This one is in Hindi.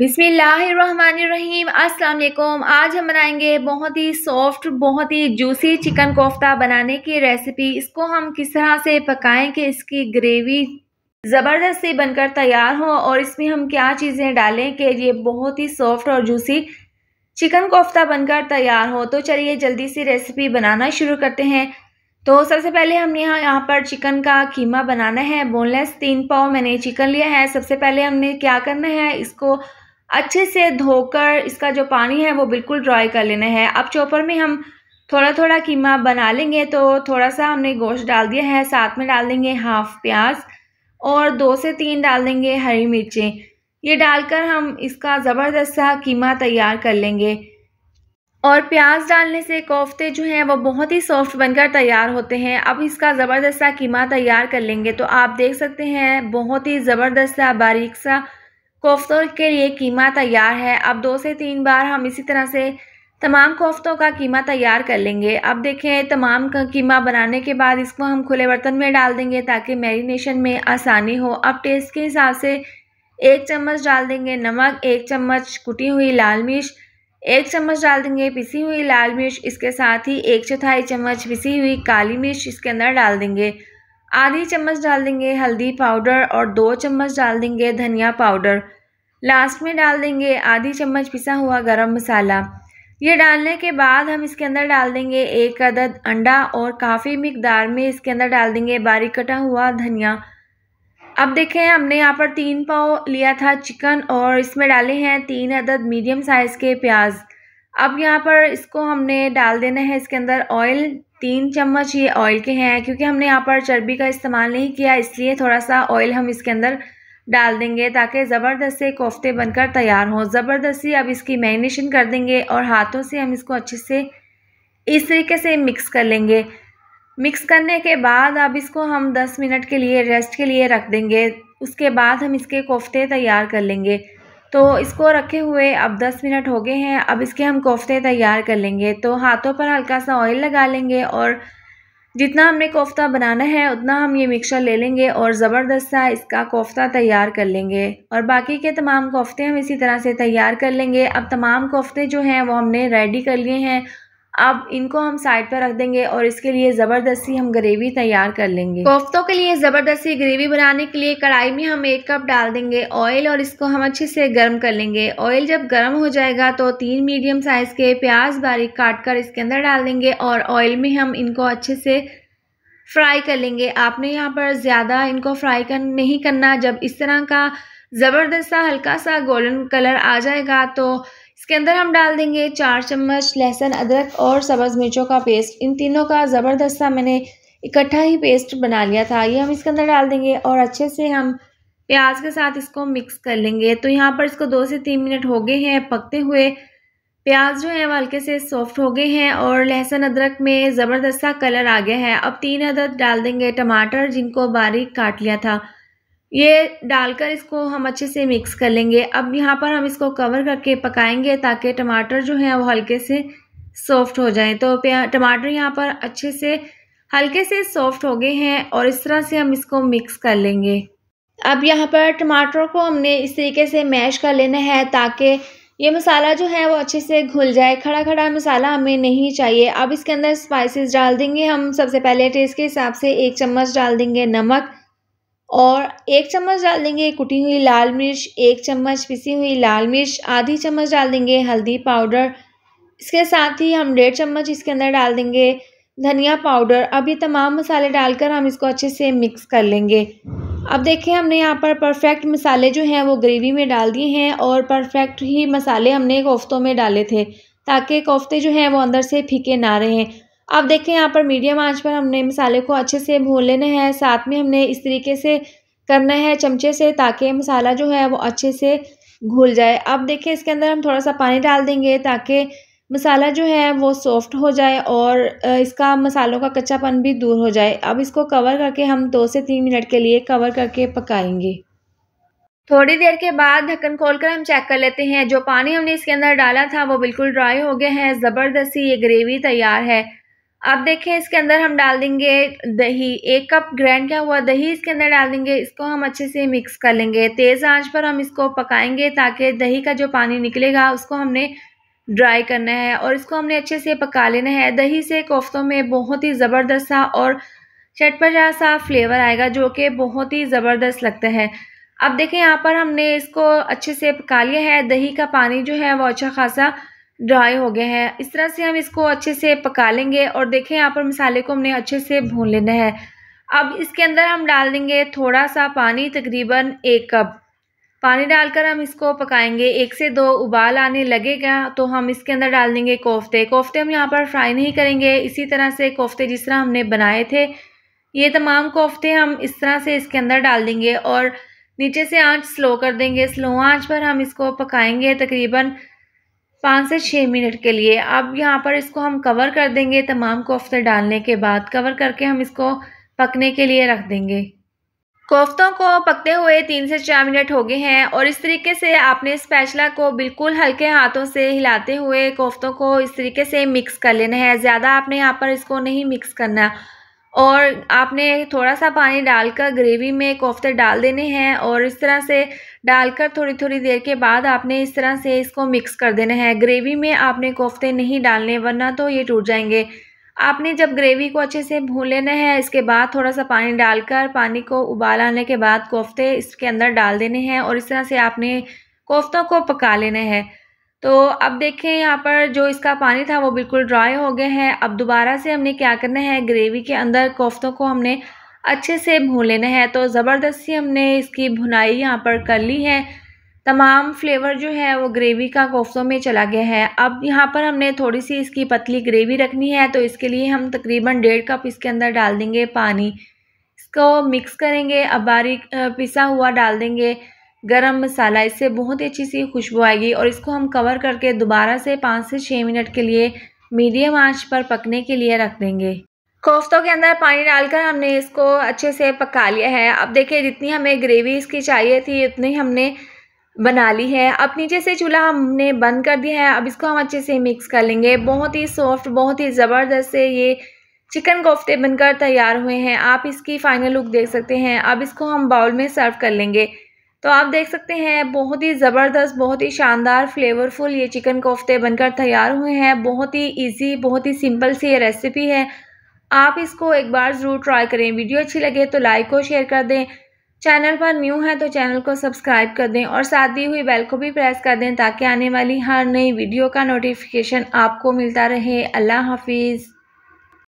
बिसमीम अस्सलाम आज हम बनाएंगे बहुत ही सॉफ्ट बहुत ही जूसी चिकन कोफ्ता बनाने की रेसिपी इसको हम किस तरह से पकाएं कि इसकी ग्रेवी ज़बरदस्त से बनकर तैयार हो और इसमें हम क्या चीज़ें डालें कि ये बहुत ही सॉफ्ट और जूसी चिकन कोफ्ता बनकर तैयार हो तो चलिए जल्दी से रेसिपी बनाना शुरू करते हैं तो सबसे पहले हमने यहाँ यहाँ पर चिकन का कीमा बनाना है बोनलेस तीन पाव मैंने चिकन लिया है सबसे पहले हमने क्या करना है इसको अच्छे से धोकर इसका जो पानी है वो बिल्कुल ड्राई कर लेना है अब चॉपर में हम थोड़ा थोड़ा कीमा बना लेंगे तो थोड़ा सा हमने गोश्त डाल दिया है साथ में डाल देंगे हाफ प्याज और दो से तीन डाल देंगे हरी मिर्चें ये डालकर हम इसका ज़बरदस्त सा कीमा तैयार कर लेंगे और प्याज डालने से कोफ्ते जो हैं वो बहुत ही सॉफ्ट बनकर तैयार होते हैं अब इसका ज़बरदस्त सा कीमा तैयार कर लेंगे तो आप देख सकते हैं बहुत ही ज़बरदस्त सा बारीक सा कोफ्तों के लिए कीमा तैयार है अब दो से तीन बार हम इसी तरह से तमाम कोफ्तों का कीमा तैयार कर लेंगे अब देखें तमाम का कीमा बनाने के बाद इसको हम खुले बर्तन में डाल देंगे ताकि मैरिनेशन में आसानी हो अब टेस्ट के हिसाब से एक चम्मच डाल देंगे नमक एक चम्मच कुटी हुई लाल मिर्च एक चम्मच डाल देंगे पिसी हुई लाल मिर्च इसके साथ ही एक चौथाई चम्मच पिसी हुई काली मिर्च इसके अंदर डाल देंगे आधी चम्मच डाल देंगे हल्दी पाउडर और दो चम्मच डाल देंगे धनिया पाउडर लास्ट में डाल देंगे आधी चम्मच पिसा हुआ गरम मसाला ये डालने के बाद हम इसके अंदर डाल देंगे एक अदद अंडा और काफ़ी मकदार में इसके अंदर डाल देंगे बारीक कटा हुआ धनिया अब देखें हमने यहाँ पर तीन पाव लिया था चिकन और इसमें डाले हैं तीन अदद मीडियम साइज़ के प्याज अब यहाँ पर इसको हमने डाल देना है इसके अंदर ऑयल तीन चम्मच ये ऑयल के हैं क्योंकि हमने यहाँ पर चर्बी का इस्तेमाल नहीं किया इसलिए थोड़ा सा ऑयल हम इसके अंदर डाल देंगे ताकि ज़बरदस्त से कोफ्ते बनकर तैयार हों ज़बरदस्ती अब इसकी मैरिनेशन कर देंगे और हाथों से हम इसको अच्छे से इस तरीके से मिक्स कर लेंगे मिक्स करने के बाद अब इसको हम 10 मिनट के लिए रेस्ट के लिए रख देंगे उसके बाद हम इसके कोफ्ते तैयार कर लेंगे तो इसको रखे हुए अब 10 मिनट हो गए हैं अब इसके हम कोफ्ते तैयार कर लेंगे तो हाथों पर हल्का सा ऑयल लगा लेंगे और जितना हमने कोफ्ता बनाना है उतना हम ये मिक्सर ले लेंगे और ज़बरदस्त सा इसका कोफ्ता तैयार कर लेंगे और बाकी के तमाम कोफ्ते हम इसी तरह से तैयार कर लेंगे अब तमाम कोफ्ते जो हैं वो हमने रेडी कर लिए हैं अब इनको हम साइड पर रख देंगे और इसके लिए ज़बरदस्ती हम ग्रेवी तैयार कर लेंगे कोफ्तों के लिए ज़बरदस्ती ग्रेवी बनाने के लिए कढ़ाई में हम एक कप डाल देंगे ऑयल और इसको हम अच्छे से गर्म कर लेंगे ऑयल जब गर्म हो जाएगा तो तीन मीडियम साइज़ के प्याज बारीक काट कर इसके अंदर डाल देंगे और ऑयल में हम इनको अच्छे से फ्राई कर लेंगे आपने यहाँ पर ज़्यादा इनको फ्राई कर नहीं करना जब इस तरह का ज़बरदस्त सा हल्का सा गोल्डन कलर आ जाएगा तो इसके अंदर हम डाल देंगे चार चम्मच लहसुन अदरक और सब्ज़ मिर्चों का पेस्ट इन तीनों का ज़बरदस्त सा मैंने इकट्ठा ही पेस्ट बना लिया था ये हम इसके अंदर डाल देंगे और अच्छे से हम प्याज के साथ इसको मिक्स कर लेंगे तो यहाँ पर इसको दो से तीन मिनट हो गए हैं पकते हुए प्याज जो है वो हल्के से सॉफ्ट हो गए हैं और लहसुन अदरक में ज़बरदस्त सा कलर आ गया है अब तीन अदरक डाल देंगे टमाटर जिनको बारीक काट लिया था ये डालकर इसको हम अच्छे से मिक्स कर लेंगे अब यहाँ पर हम इसको कवर करके पकाएंगे ताकि टमाटर जो हैं वो हल्के से सॉफ्ट हो जाएं तो टमाटर यहाँ पर अच्छे से हल्के से सॉफ्ट हो गए हैं और इस तरह से हम इसको मिक्स कर लेंगे अब यहाँ पर टमाटरों को हमने इस तरीके से मैश कर लेना है ताकि ये मसाला जो है वो अच्छे से घुल जाए खड़ा खड़ा मसाला हमें नहीं चाहिए अब इसके अंदर स्पाइसेस डाल देंगे हम सबसे पहले टेस्ट के हिसाब से एक चम्मच डाल देंगे नमक और एक चम्मच डाल देंगे कुटी हुई लाल मिर्च एक चम्मच पिसी हुई लाल मिर्च आधी चम्मच डाल देंगे हल्दी पाउडर इसके साथ ही हम डेढ़ चम्मच इसके अंदर डाल देंगे धनिया पाउडर अब ये तमाम मसाले डालकर हम इसको अच्छे से मिक्स कर लेंगे अब देखें हमने यहाँ पर परफेक्ट मसाले जो हैं वो ग्रेवी में डाल दिए हैं और परफेक्ट ही मसाले हमने कोफ्तों में डाले थे ताकि कोफ्ते जो हैं वो अंदर से फीके ना रहें अब देखें यहाँ पर मीडियम आंच पर हमने मसाले को अच्छे से भून लेना है साथ में हमने इस तरीके से करना है चमचे से ताकि मसाला जो है वो अच्छे से घुल जाए अब देखें इसके अंदर हम थोड़ा सा पानी डाल देंगे ताकि मसाला जो है वो सॉफ्ट हो जाए और इसका मसालों का कच्चापन भी दूर हो जाए अब इसको कवर करके हम दो से तीन मिनट के लिए कवर करके पकाएंगे थोड़ी देर के बाद ढक्कन खोलकर हम चेक कर लेते हैं जो पानी हमने इसके अंदर डाला था वो बिल्कुल ड्राई हो गया है ज़बरदस्ती ये ग्रेवी तैयार है अब देखें इसके अंदर हम डाल देंगे दही एक कप ग्रैंड क्या हुआ दही इसके अंदर डाल देंगे इसको हम अच्छे से मिक्स कर लेंगे तेज़ आंच पर हम इसको पकाएंगे ताकि दही का जो पानी निकलेगा उसको हमने ड्राई करना है और इसको हमने अच्छे से पका लेना है दही से कोफ्तों में बहुत ही ज़बरदस्त सा और चटपटा सा फ्लेवर आएगा जो कि बहुत ही ज़बरदस्त लगता है अब देखें यहाँ पर हमने इसको अच्छे से पका लिया है दही का पानी जो है वो अच्छा खासा ड्राई हो गया है इस तरह से हम इसको अच्छे से पका लेंगे और देखें यहाँ पर मसाले को हमने अच्छे से भून लेना है अब इसके अंदर हम डाल देंगे थोड़ा सा पानी तकरीबन एक कप पानी डालकर हम इसको पकाएंगे एक से दो उबाल आने लगेगा तो हम इसके अंदर डाल देंगे कोफ्ते कोफ्ते हम यहाँ पर फ्राई नहीं करेंगे इसी तरह से कोफ्ते जिस तरह हमने बनाए थे ये तमाम कोफ्ते हम इस तरह से इसके अंदर डाल देंगे और नीचे से आंच स्लो कर देंगे स्लो आंच पर हम इसको पकाएंगे तकरीबन पाँच से छः मिनट के लिए अब यहाँ पर इसको हम कवर कर देंगे तमाम कोफ्ते डालने के बाद कवर करके हम इसको पकने के लिए रख देंगे कोफ्तों को पकते हुए तीन से चार मिनट हो गए हैं और इस तरीके से आपने स्पैचला को बिल्कुल हल्के हाथों से हिलाते हुए कोफ्तों को इस तरीके से मिक्स कर लेना है ज़्यादा आपने यहाँ पर इसको नहीं मिक्स करना और आपने थोड़ा सा पानी डालकर ग्रेवी में कोफ्ते डाल देने हैं और इस तरह से डालकर थोड़ी थोड़ी देर के बाद आपने इस तरह से इसको मिक्स कर देना है ग्रेवी में आपने कोफ्ते नहीं डालने वरना तो ये टूट जाएंगे आपने जब ग्रेवी को अच्छे से भून लेना है इसके बाद थोड़ा सा पानी डालकर पानी को उबाल आने के बाद कोफ्ते इसके अंदर डाल देने हैं और इस तरह से आपने कोफ्तों को पका लेना है तो अब देखें यहाँ पर जो इसका पानी था वो बिल्कुल ड्राई हो गया है अब दोबारा से हमने क्या करना है ग्रेवी के अंदर कोफ्तों को हमने अच्छे से भून लेना है तो ज़बरदस्ती हमने इसकी भुनाई यहाँ पर कर ली है तमाम फ्लेवर जो है वो ग्रेवी का कोफ्तों में चला गया है अब यहाँ पर हमने थोड़ी सी इसकी पतली ग्रेवी रखनी है तो इसके लिए हम तकरीबन डेढ़ कप इसके अंदर डाल देंगे पानी इसको मिक्स करेंगे अब बारीक पिसा हुआ डाल देंगे गरम मसाला इससे बहुत ही अच्छी सी खुशबू आएगी और इसको हम कवर करके दोबारा से पाँच से छः मिनट के लिए मीडियम आंच पर पकने के लिए रख देंगे कोफ्तों के अंदर पानी डालकर हमने इसको अच्छे से पका लिया है अब देखिए जितनी हमें ग्रेवी इसकी चाहिए थी उतनी हमने बना ली है अब नीचे से चूल्हा हमने बंद कर दिया है अब इसको हम अच्छे से मिक्स कर लेंगे बहुत ही सॉफ्ट बहुत ही ज़बरदस्त से ये चिकन कोफ्ते बनकर तैयार हुए हैं आप इसकी फ़ाइनल लुक देख सकते हैं अब इसको हम बाउल में सर्व कर लेंगे तो आप देख सकते हैं बहुत ही ज़बरदस्त बहुत ही शानदार फ्लेवरफुल ये चिकन कोफ्ते बनकर तैयार हुए हैं बहुत ही इजी बहुत ही सिंपल सी ये रेसिपी है आप इसको एक बार ज़रूर ट्राई करें वीडियो अच्छी लगे तो लाइक और शेयर कर दें चैनल पर न्यू है तो चैनल को सब्सक्राइब कर दें और साथ दी हुई बेल को भी प्रेस कर दें ताकि आने वाली हर नई वीडियो का नोटिफिकेशन आपको मिलता रहे अल्लाह हाफिज़